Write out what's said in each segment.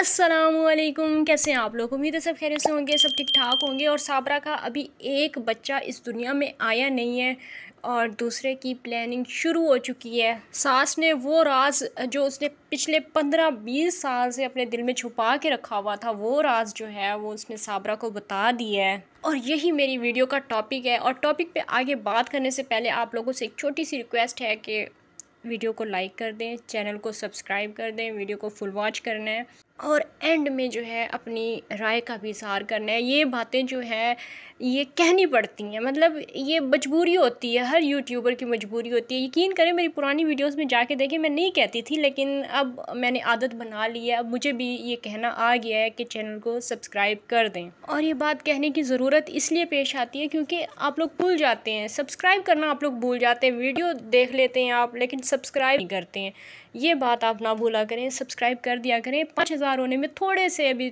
असलकुम कैसे हैं आप लोग उम्मीद है सब खैर से होंगे सब ठीक ठाक होंगे और साबरा का अभी एक बच्चा इस दुनिया में आया नहीं है और दूसरे की प्लानिंग शुरू हो चुकी है सास ने वो राज जो उसने पिछले पंद्रह बीस साल से अपने दिल में छुपा के रखा हुआ था वो राज जो है वो उसने साबरा को बता दिया है और यही मेरी वीडियो का टॉपिक है और टॉपिक पर आगे बात करने से पहले आप लोगों से एक छोटी सी रिक्वेस्ट है कि वीडियो को लाइक कर दें चैनल को सब्सक्राइब कर दें वीडियो को फुल वॉच करना है और एंड में जो है अपनी राय का भी इजहार करना है ये बातें जो है ये कहनी पड़ती हैं मतलब ये मजबूरी होती है हर यूट्यूबर की मजबूरी होती है यकीन करें मेरी पुरानी वीडियोस में जाके देखें मैं नहीं कहती थी लेकिन अब मैंने आदत बना ली है अब मुझे भी ये कहना आ गया है कि चैनल को सब्सक्राइब कर दें और ये बात कहने की ज़रूरत इसलिए पेश आती है क्योंकि आप लोग भूल जाते हैं सब्सक्राइब करना आप लोग भूल जाते हैं वीडियो देख लेते हैं आप लेकिन सब्सक्राइब नहीं करते हैं ये बात आप ना भूला करें सब्सक्राइब कर दिया करें पाँच तैयार होने में थोड़े से अभी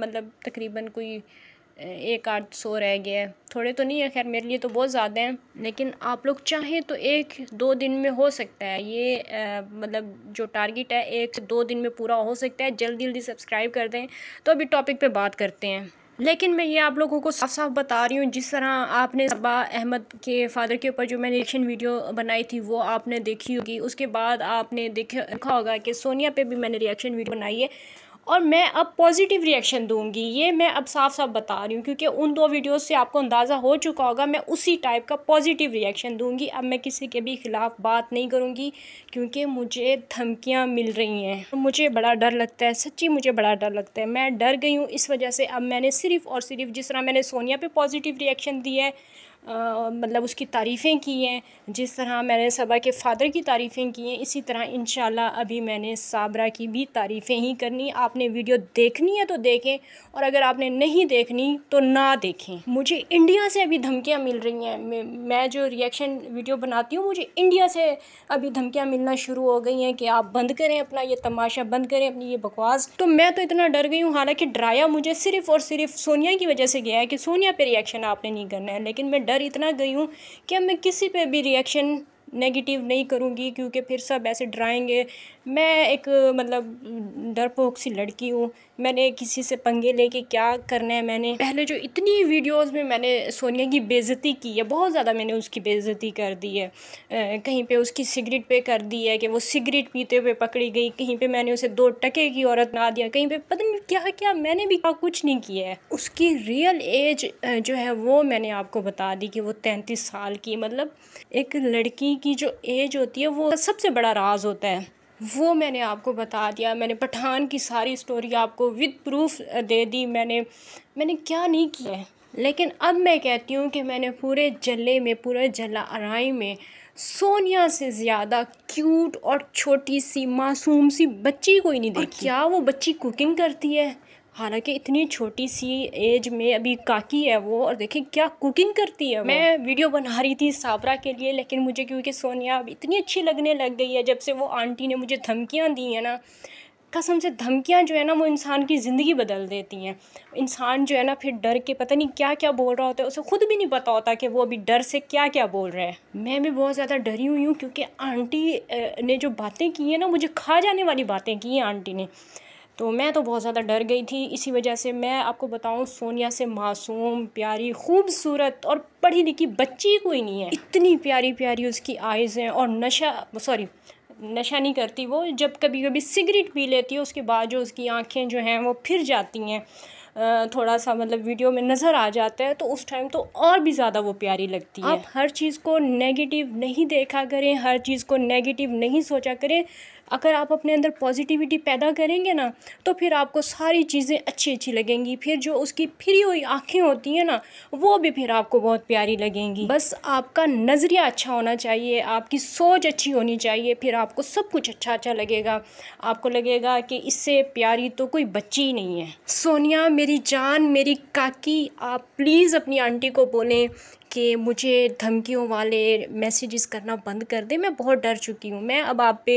मतलब तकरीबन कोई एक आठ सौ रह गया है थोड़े तो नहीं है खैर मेरे लिए तो बहुत ज़्यादा हैं लेकिन आप लोग चाहें तो एक दो दिन में हो सकता है ये मतलब जो टारगेट है एक दो दिन में पूरा हो सकता है जल्दी जल्दी सब्सक्राइब कर दें तो अभी टॉपिक पे बात करते हैं लेकिन मैं ये आप लोगों को साफ साफ बता रही हूँ जिस तरह आपने सबा अहमद के फादर के ऊपर जो मैंने रिएक्शन वीडियो बनाई थी वो आपने देखी होगी उसके बाद आपने देखा होगा कि सोनिया पे भी मैंने रिएक्शन वीडियो बनाई है और मैं अब पॉजिटिव रिएक्शन दूंगी ये मैं अब साफ साफ बता रही हूँ क्योंकि उन दो वीडियोस से आपको अंदाज़ा हो चुका होगा मैं उसी टाइप का पॉजिटिव रिएक्शन दूंगी अब मैं किसी के भी ख़िलाफ़ बात नहीं करूँगी क्योंकि मुझे धमकियाँ मिल रही हैं मुझे बड़ा डर लगता है सच्ची मुझे बड़ा डर लगता है मैं डर गई हूँ इस वजह से अब मैंने सिर्फ़ और सिर्फ जिस तरह मैंने सोनिया पर पॉजिटिव रिएक्शन दिया है मतलब उसकी तारीफ़ें की हैं जिस तरह मैंने सबा के फ़ादर की तारीफ़ें की हैं इसी तरह इन अभी मैंने साबरा की भी तारीफ़ें ही करनी आपने वीडियो देखनी है तो देखें और अगर आपने नहीं देखनी तो ना देखें मुझे इंडिया से अभी धमकियाँ मिल रही हैं मैं जो रिएक्शन वीडियो बनाती हूँ मुझे इंडिया से अभी धमकियाँ मिलना शुरू हो गई हैं कि आप बंद करें अपना ये तमाशा बंद करें अपनी ये बकवास तो मैं तो इतना डर गई हूँ हालांकि डराया मुझे सिर्फ़ और सिर्फ सोनिया की वजह से गया है कि सोनिया पर रिएक्शन आपने नहीं करना है लेकिन मैं डर बार इतना गई हूँ कि अब मैं किसी पे भी रिएक्शन नेगेटिव नहीं करूँगी क्योंकि फिर सब ऐसे डराएंगे मैं एक मतलब डरपोक सी लड़की हूँ मैंने किसी से पंगे लेके क्या करना है मैंने पहले जो इतनी वीडियोस में मैंने सोनिया की बेज़ती की है बहुत ज़्यादा मैंने उसकी बेज़ती कर दी है कहीं पे उसकी सिगरेट पे कर दी है कि वो सिगरेट पीते हुए पकड़ी गई कहीं पे मैंने उसे दो टके की औरत ना दिया कहीं पे पता नहीं क्या क्या मैंने भी क्या कुछ नहीं किया है उसकी रियल एज जो है वो मैंने आपको बता दी कि वो तैंतीस साल की मतलब एक लड़की की जो एज होती है वो सबसे बड़ा राज होता है वो मैंने आपको बता दिया मैंने पठान की सारी स्टोरी आपको विद प्रूफ दे दी मैंने मैंने क्या नहीं किया है लेकिन अब मैं कहती हूँ कि मैंने पूरे जले में पूरे जला अराई में सोनिया से ज़्यादा क्यूट और छोटी सी मासूम सी बच्ची को ही नहीं देखी क्या वो बच्ची कुकिंग करती है हालांकि इतनी छोटी सी एज में अभी काकी है वो और देखिए क्या कुकिंग करती है मैं वीडियो बना रही थी साबरा के लिए लेकिन मुझे क्योंकि सोनिया अब इतनी अच्छी लगने लग गई है जब से वो आंटी ने मुझे धमकियाँ दी हैं ना कसम से धमकियाँ जो है ना वो इंसान की ज़िंदगी बदल देती हैं इंसान जो है ना फिर डर के पता नहीं क्या क्या बोल रहा होता है उसे खुद भी नहीं पता होता कि वो अभी डर से क्या क्या बोल रहा है मैं भी बहुत ज़्यादा डरी हुई हूँ क्योंकि आंटी ने जो बातें की हैं ना मुझे खा जाने वाली बातें की हैं आंटी ने तो मैं तो बहुत ज़्यादा डर गई थी इसी वजह से मैं आपको बताऊँ सोनिया से मासूम प्यारी खूबसूरत और पढ़ी लिखी बच्ची कोई नहीं है इतनी प्यारी प्यारी उसकी आइज़ हैं और नशा सॉरी नशा नहीं करती वो जब कभी कभी सिगरेट पी लेती है उसके बाद जो उसकी आँखें जो हैं वो फिर जाती हैं थोड़ा सा मतलब वीडियो में नज़र आ जाता है तो उस टाइम तो और भी ज़्यादा वो प्यारी लगती है आप हर चीज़ को नेगेटिव नहीं देखा करें हर चीज़ को नेगेटिव नहीं सोचा करें अगर आप अपने अंदर पॉजिटिविटी पैदा करेंगे ना तो फिर आपको सारी चीज़ें अच्छी अच्छी लगेंगी फिर जो उसकी फिरी हुई आँखें होती हैं ना वो भी फिर आपको बहुत प्यारी लगेंगी बस आपका नज़रिया अच्छा होना चाहिए आपकी सोच अच्छी होनी चाहिए फिर आपको सब कुछ अच्छा अच्छा लगेगा आपको लगेगा कि इससे प्यारी तो कोई बच्ची ही नहीं है सोनिया मेरी जान मेरी काकी आप प्लीज़ अपनी आंटी को बोलें कि मुझे धमकियों वाले मैसेजेस करना बंद कर दे मैं बहुत डर चुकी हूँ मैं अब आप पे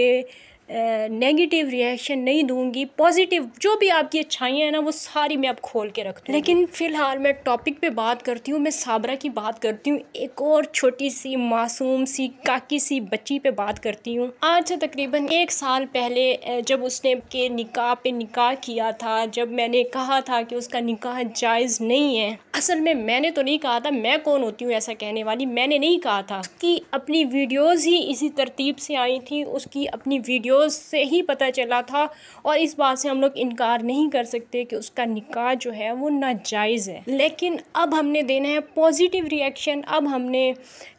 नेगेटिव रिएक्शन नहीं दूंगी पॉजिटिव जो भी आपकी अच्छाइयाँ हैं ना वो सारी मैं अब खोल के रख दूँ लेकिन फ़िलहाल मैं टॉपिक पे बात करती हूँ मैं साबरा की बात करती हूँ एक और छोटी सी मासूम सी काकी सी बच्ची पे बात करती हूँ आज से तकरीबन एक साल पहले जब उसने के निकाह पे निकाह किया था जब मैंने कहा था कि उसका निकाह जायज़ नहीं है असल में मैंने तो नहीं कहा था मैं कौन होती हूँ ऐसा कहने वाली मैंने नहीं कहा था कि अपनी वीडियोज़ ही इसी तरतीब से आई थी उसकी अपनी वीडियो वीडियोस से ही पता चला था और इस बात से हम लोग इनकार नहीं कर सकते कि उसका निकाह जो है वो नाजायज़ है लेकिन अब हमने देना है पॉजिटिव रिएक्शन अब हमने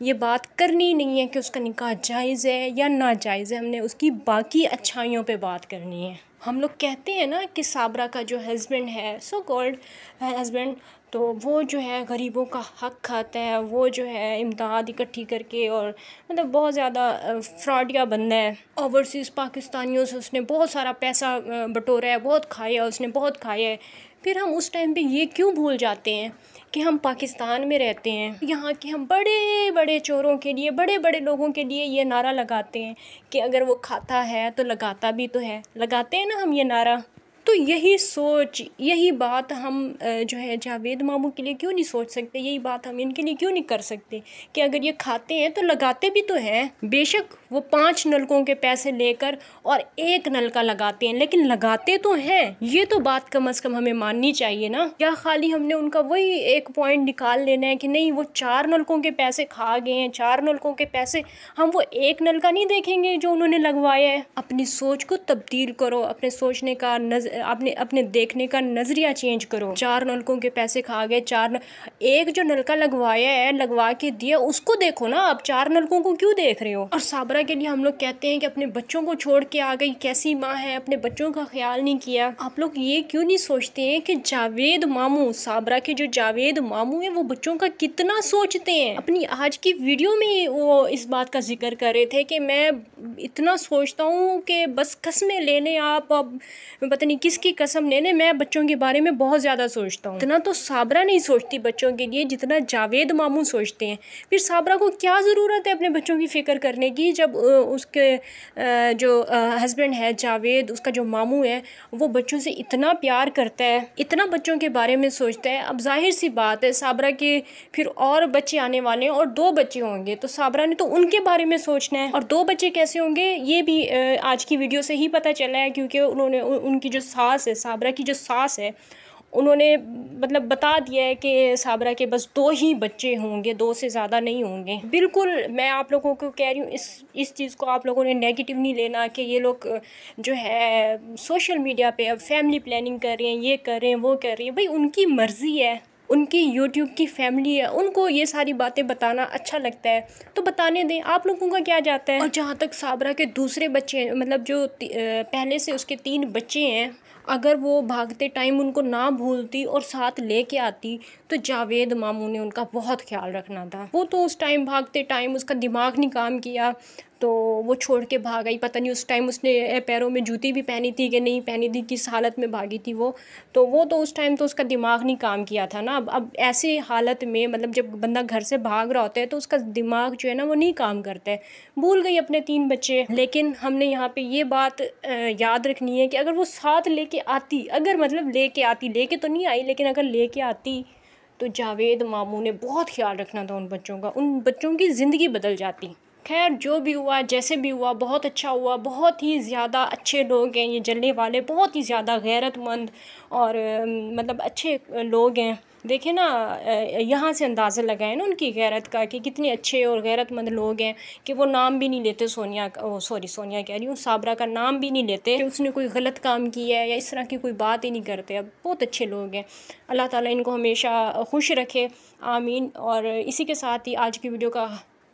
ये बात करनी नहीं है कि उसका निकाह जायज़ है या नाजायज़ है हमने उसकी बाकी अच्छाइयों पर बात करनी है हम लोग कहते हैं ना कि साबरा का जो हस्बैंड है सो गोल्ड हस्बैंड तो वो जो है गरीबों का हक खाता है वो जो है इमदाद इकट्ठी करके और मतलब बहुत ज़्यादा फ्रॉडिया बंदा है ओवरसीज़ पाकिस्तानियों से उसने बहुत सारा पैसा बटोरा है बहुत खाया है उसने बहुत खाया है फिर हम उस टाइम पे ये क्यों भूल जाते हैं कि हम पाकिस्तान में रहते हैं यहाँ के हम बड़े बड़े चोरों के लिए बड़े बड़े लोगों के लिए ये नारा लगाते हैं कि अगर वो खाता है तो लगाता भी तो है लगाते हैं ना हम ये नारा तो यही सोच यही बात हम जो है जावेद मामू के लिए क्यों नहीं सोच सकते यही बात हम इनके लिए क्यों नहीं कर सकते कि अगर ये खाते हैं तो लगाते भी तो हैं बेशक वो पांच नलकों के पैसे लेकर और एक नलका लगाते हैं लेकिन लगाते तो हैं ये तो बात कम अज़ कम हमें माननी चाहिए ना क्या खाली हमने उनका वही एक पॉइंट निकाल लेना है कि नहीं वो चार नलकों के पैसे खा गए हैं चार नलकों के पैसे हम वो एक नलका नहीं देखेंगे जो उन्होंने लगवाया है अपनी सोच को तब्दील करो अपने सोचने का नज अपने अपने देखने का नज़रिया चेंज करो चार नलकों के पैसे खा गए चार न... एक जो नलका लगवाया है लगवा के दिया उसको देखो ना आप चार नलकों को क्यों देख रहे हो और साबरा माँ के लिए हम लोग कहते हैं कि अपने बच्चों को छोड़ के आ गई कैसी माँ है अपने बच्चों का ख्याल नहीं किया आप लोग ये क्यों नहीं सोचते हैं कि जावेद मामू साबरा के जो जावेद मामू हैं वो बच्चों का कितना सोचते हैं अपनी आज की वीडियो में वो इस बात का जिक्र कर रहे थे कि मैं इतना सोचता हूँ कि बस कस्में लेने आप अब पता नहीं किसकी कसम लेने मैं बच्चों के बारे में बहुत ज़्यादा सोचता हूँ इतना तो साबरा नहीं सोचती बच्चों के लिए जितना जावेद मामू सोचते हैं फिर साबरा को क्या ज़रूरत है अपने बच्चों की फ़िक्र करने की जब जब मतलब, उसके जो हस्बैंड है जावेद उसका जो मामू है वो बच्चों से इतना प्यार करता है इतना बच्चों के बारे में सोचता है अब जाहिर सी बात है साबरा के फिर और बच्चे आने वाले हैं और दो बच्चे होंगे तो साबरा ने तो उनके बारे में सोचना है और दो बच्चे कैसे होंगे ये भी आज की वीडियो से ही पता चला है क्योंकि उन्होंने उनकी जो सास है साबरा की जो सास है उन्होंने मतलब बता दिया है कि साबरा के बस दो ही बच्चे होंगे दो से ज़्यादा नहीं होंगे बिल्कुल मैं आप लोगों को कह रही हूँ इस इस चीज़ को आप लोगों ने नेगेटिव नहीं लेना कि ये लोग जो है सोशल मीडिया पे अब फैमिली प्लानिंग कर रहे हैं ये कर रहे हैं वो कर रहे हैं भाई उनकी मर्ज़ी है उनकी यूट्यूब की फैमिली है उनको ये सारी बातें बताना अच्छा लगता है तो बताने दें आप लोगों का क्या जाता है और जहाँ तक साबरा के दूसरे बच्चे हैं मतलब जो पहले से उसके तीन बच्चे हैं अगर वो भागते टाइम उनको ना भूलती और साथ लेके आती तो जावेद मामू ने उनका बहुत ख्याल रखना था वो तो उस टाइम भागते टाइम उसका दिमाग नहीं काम किया तो वो छोड़ के भाग गई पता नहीं उस टाइम उसने पैरों में जूती भी पहनी थी कि नहीं पहनी थी किस हालत में भागी थी वो तो वो तो उस टाइम तो उसका दिमाग नहीं काम किया था ना अब अब ऐसी हालत में मतलब जब बंदा घर से भाग रहा होता है तो उसका दिमाग जो है ना वो नहीं काम करता है भूल गई अपने तीन बच्चे लेकिन हमने यहाँ पर ये बात याद रखनी है कि अगर वो साथ कर आती अगर मतलब कर आती कर तो नहीं आई लेकिन अगर कर आती तो जावेद मामू ने बहुत ख्याल रखना था उन बच्चों का उन बच्चों की ज़िंदगी बदल जाती खैर जो भी हुआ जैसे भी हुआ बहुत अच्छा हुआ बहुत ही ज़्यादा अच्छे लोग हैं ये जलने वाले बहुत ही ज़्यादा गैरतमंद और मतलब अच्छे लोग हैं देखें ना यहाँ से अंदाज़ा लगाए ना उनकी गैरत का कि कितने अच्छे और गैरतमंद लोग हैं कि वो नाम भी नहीं लेते सोनिया का सॉरी सोनिया कह रही हूँ साबरा का नाम भी नहीं लेते कि उसने कोई गलत काम किया है या इस तरह की कोई बात ही नहीं करते अब बहुत अच्छे लोग हैं अल्लाह ताला इनको हमेशा खुश रखे आमीन और इसी के साथ ही आज की वीडियो का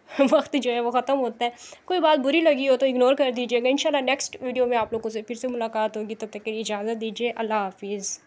वक्त जो है वो ख़त्म होता है कोई बात बुरी लगी हो तो इग्नोर कर दीजिएगा इंशाल्लाह नेक्स्ट वीडियो में आप लोगों से फिर से मुलाकात होगी तब तक के लिए इजाज़त दीजिए अल्लाह हाफिज़